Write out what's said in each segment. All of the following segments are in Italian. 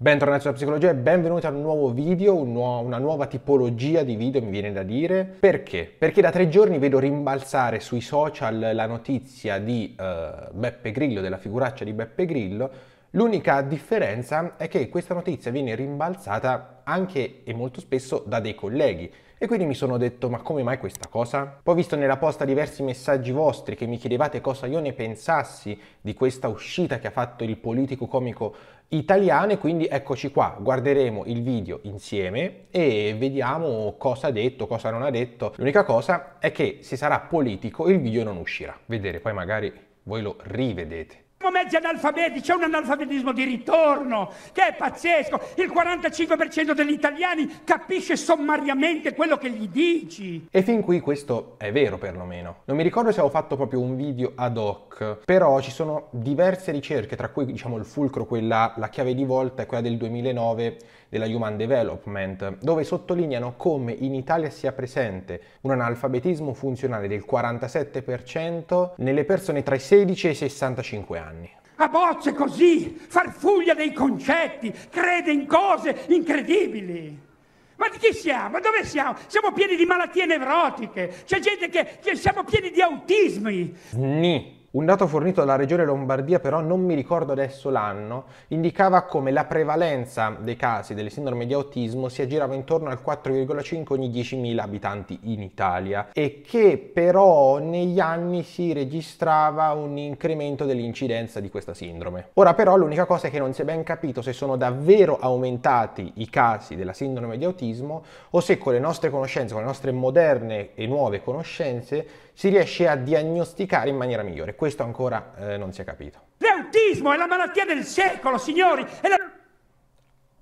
Bentornati sulla psicologia e benvenuti a un nuovo video, un nuovo, una nuova tipologia di video mi viene da dire. Perché? Perché da tre giorni vedo rimbalzare sui social la notizia di uh, Beppe Grillo, della figuraccia di Beppe Grillo. L'unica differenza è che questa notizia viene rimbalzata anche e molto spesso da dei colleghi. E quindi mi sono detto, ma come mai questa cosa? Poi ho visto nella posta diversi messaggi vostri che mi chiedevate cosa io ne pensassi di questa uscita che ha fatto il politico comico italiano e quindi eccoci qua, guarderemo il video insieme e vediamo cosa ha detto, cosa non ha detto. L'unica cosa è che se sarà politico il video non uscirà. Vedere, poi magari voi lo rivedete. Siamo mezzi analfabeti, c'è un analfabetismo di ritorno che è pazzesco. Il 45% degli italiani capisce sommariamente quello che gli dici. E fin qui questo è vero perlomeno. Non mi ricordo se avevo fatto proprio un video ad hoc, però ci sono diverse ricerche, tra cui diciamo il fulcro, quella, la chiave di volta è quella del 2009 della Human Development, dove sottolineano come in Italia sia presente un analfabetismo funzionale del 47% nelle persone tra i 16 e i 65 anni anni. A bocce così, farfuglia dei concetti, crede in cose incredibili. Ma di chi siamo? Dove siamo? Siamo pieni di malattie nevrotiche, c'è gente che, che siamo pieni di autismi. Ni. Un dato fornito dalla regione Lombardia, però non mi ricordo adesso l'anno, indicava come la prevalenza dei casi delle sindrome di autismo si aggirava intorno al 4,5 ogni 10.000 abitanti in Italia e che però negli anni si registrava un incremento dell'incidenza di questa sindrome. Ora però l'unica cosa è che non si è ben capito se sono davvero aumentati i casi della sindrome di autismo o se con le nostre conoscenze, con le nostre moderne e nuove conoscenze, si riesce a diagnosticare in maniera migliore. Questo ancora eh, non si è capito. L'autismo è la malattia del secolo, signori! La...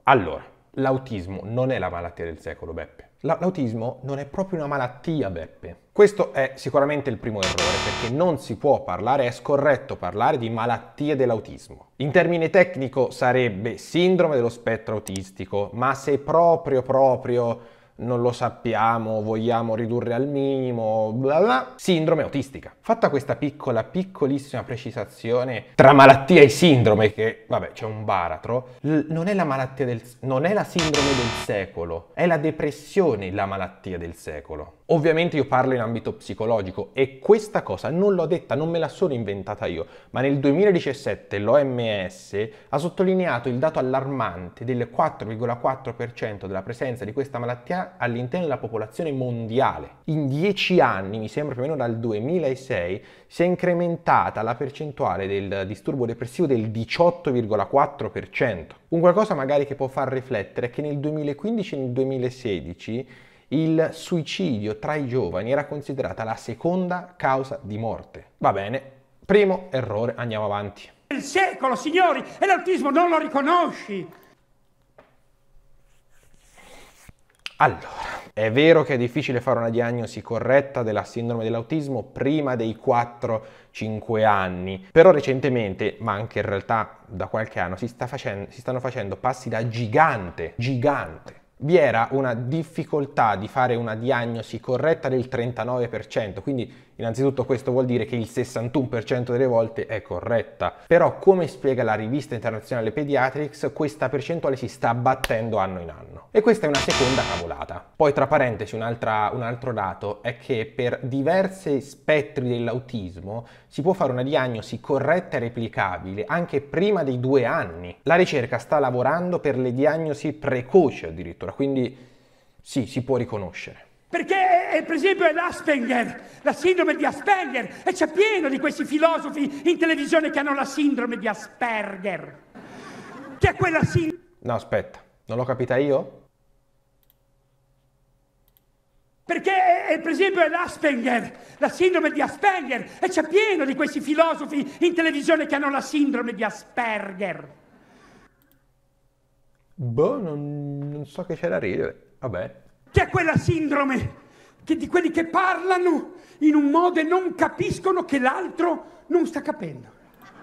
Allora, l'autismo non è la malattia del secolo, Beppe. L'autismo non è proprio una malattia, Beppe. Questo è sicuramente il primo errore, perché non si può parlare, è scorretto parlare di malattie dell'autismo. In termine tecnico sarebbe sindrome dello spettro autistico, ma se proprio proprio non lo sappiamo, vogliamo ridurre al minimo, bla bla, sindrome autistica. Fatta questa piccola, piccolissima precisazione tra malattia e sindrome, che vabbè c'è un baratro, non è la malattia del, non è la sindrome del secolo, è la depressione la malattia del secolo. Ovviamente io parlo in ambito psicologico e questa cosa non l'ho detta, non me la sono inventata io, ma nel 2017 l'OMS ha sottolineato il dato allarmante del 4,4% della presenza di questa malattia all'interno della popolazione mondiale. In 10 anni, mi sembra più o meno dal 2006, si è incrementata la percentuale del disturbo depressivo del 18,4%. Un qualcosa magari che può far riflettere è che nel 2015 e nel 2016 il suicidio tra i giovani era considerata la seconda causa di morte. Va bene, primo errore, andiamo avanti. Il secolo, signori, e l'autismo non lo riconosci. Allora, è vero che è difficile fare una diagnosi corretta della sindrome dell'autismo prima dei 4-5 anni, però recentemente, ma anche in realtà da qualche anno, si, sta facendo, si stanno facendo passi da gigante, gigante vi era una difficoltà di fare una diagnosi corretta del 39%, quindi Innanzitutto questo vuol dire che il 61% delle volte è corretta. Però come spiega la rivista internazionale Pediatrics, questa percentuale si sta abbattendo anno in anno. E questa è una seconda cavolata. Poi tra parentesi un altro dato è che per diversi spettri dell'autismo si può fare una diagnosi corretta e replicabile anche prima dei due anni. La ricerca sta lavorando per le diagnosi precoci addirittura, quindi sì, si può riconoscere. Perché, è, eh, per esempio, è l'Asperger, la sindrome di Asperger, e c'è pieno di questi filosofi in televisione che hanno la sindrome di Asperger, che è quella sindrome... No, aspetta, non l'ho capita io? Perché, è, eh, per esempio, è l'Asperger, la sindrome di Asperger, e c'è pieno di questi filosofi in televisione che hanno la sindrome di Asperger. Boh, non, non so che c'è da ridere, vabbè che è quella sindrome che di quelli che parlano in un modo e non capiscono che l'altro non sta capendo.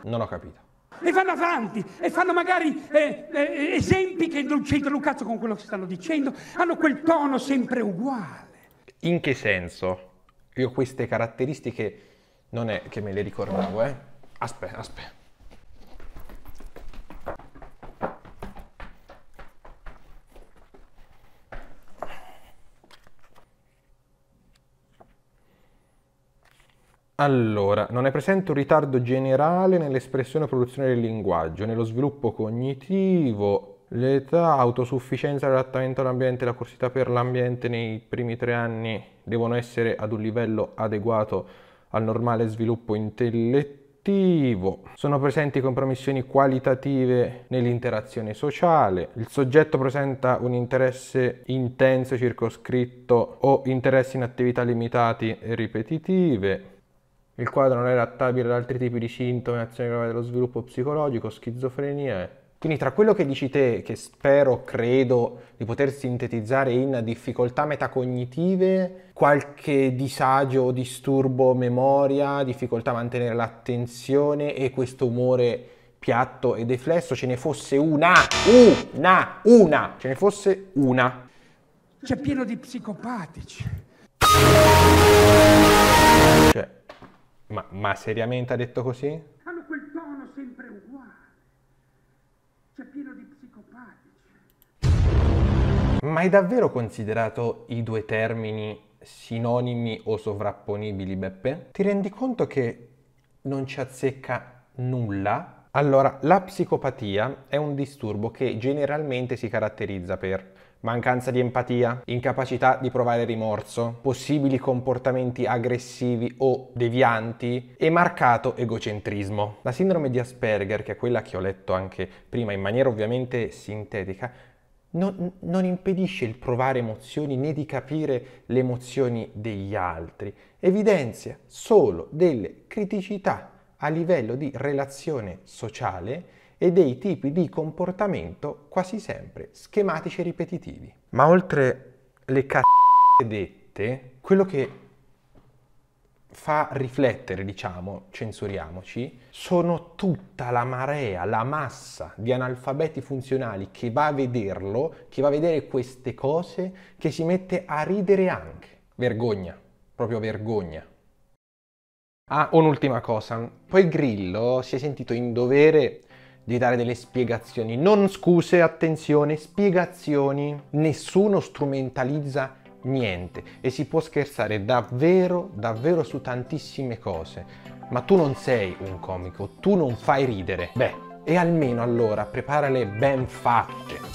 Non ho capito. E vanno avanti e fanno magari eh, eh, esempi che non c'entrano un cazzo con quello che stanno dicendo, hanno quel tono sempre uguale. In che senso? Io queste caratteristiche non è che me le ricordavo, eh. Aspetta, aspetta. Allora, non è presente un ritardo generale nell'espressione e produzione del linguaggio, nello sviluppo cognitivo, l'età, autosufficienza, l'adattamento all'ambiente, la curiosità per l'ambiente nei primi tre anni devono essere ad un livello adeguato al normale sviluppo intellettivo. sono presenti compromissioni qualitative nell'interazione sociale, il soggetto presenta un interesse intenso circoscritto o interessi in attività limitati e ripetitive, il quadro non è adattabile ad altri tipi di sintomi, azione grave dello sviluppo psicologico, schizofrenia Quindi tra quello che dici te, che spero, credo di poter sintetizzare in difficoltà metacognitive, qualche disagio, o disturbo memoria, difficoltà a mantenere l'attenzione e questo umore piatto e deflesso, ce ne fosse una, una, una, ce ne fosse una. C'è pieno di psicopatici. Cioè, ma, ma seriamente ha detto così? Hanno quel tono sempre uguale. C'è pieno di psicopatici. Ma hai davvero considerato i due termini sinonimi o sovrapponibili, Beppe? Ti rendi conto che non ci azzecca nulla? Allora, la psicopatia è un disturbo che generalmente si caratterizza per mancanza di empatia, incapacità di provare rimorso, possibili comportamenti aggressivi o devianti e marcato egocentrismo. La sindrome di Asperger, che è quella che ho letto anche prima in maniera ovviamente sintetica, non, non, impedisce il provare emozioni né di capire le emozioni degli altri, evidenzia solo delle criticità a livello di relazione sociale e dei tipi di comportamento quasi sempre schematici e ripetitivi. Ma oltre le c***e dette, quello che fa riflettere, diciamo, censuriamoci, sono tutta la marea, la massa di analfabeti funzionali che va a vederlo, che va a vedere queste cose, che si mette a ridere anche. Vergogna, proprio vergogna. Ah, un'ultima cosa. Poi Grillo si è sentito in dovere devi dare delle spiegazioni, non scuse, attenzione, spiegazioni. Nessuno strumentalizza niente e si può scherzare davvero, davvero su tantissime cose. Ma tu non sei un comico, tu non fai ridere. Beh, e almeno allora preparale ben fatte.